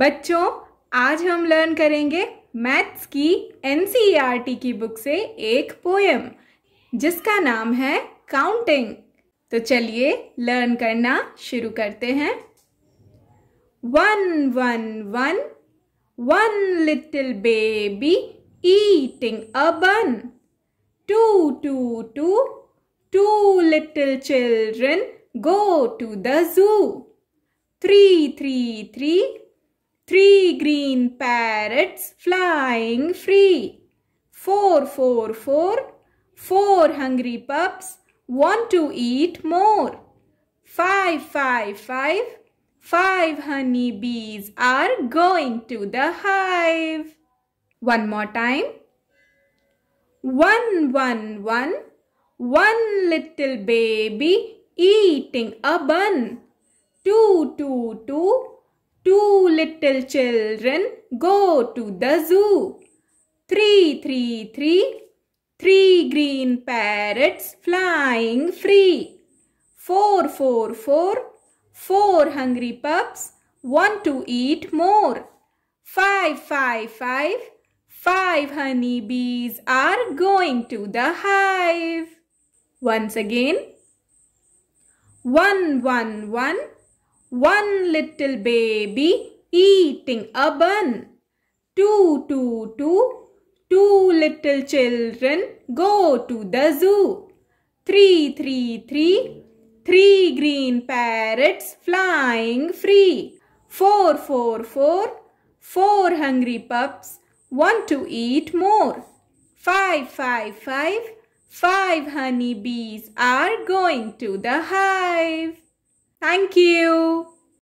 बच्चों आज हम लर्न करेंगे मैथ्स की एनसीईआरटी e की बुक से एक पोएम जिसका नाम है काउंटिंग तो चलिए लर्न करना शुरू करते हैं one one one one little baby eating a bun two two two two little children go to the zoo three three three Three green parrots flying free. Four, four, four. Four hungry pups want to eat more. Five, five, five. Five honey bees are going to the hive. One more time. One, one, one. One little baby eating a bun. Two, two, two little children go to the zoo. Three, three, three. Three green parrots flying free. Four, four, four. Four hungry pups want to eat more. Five, five, five. Five honeybees are going to the hive. Once again. One, one, one. One little baby eating a bun. Two, two, two, two little children go to the zoo. Three, three, three, three green parrots flying free. Four, four, four, four hungry pups want to eat more. Five, five, five, five honeybees are going to the hive. Thank you.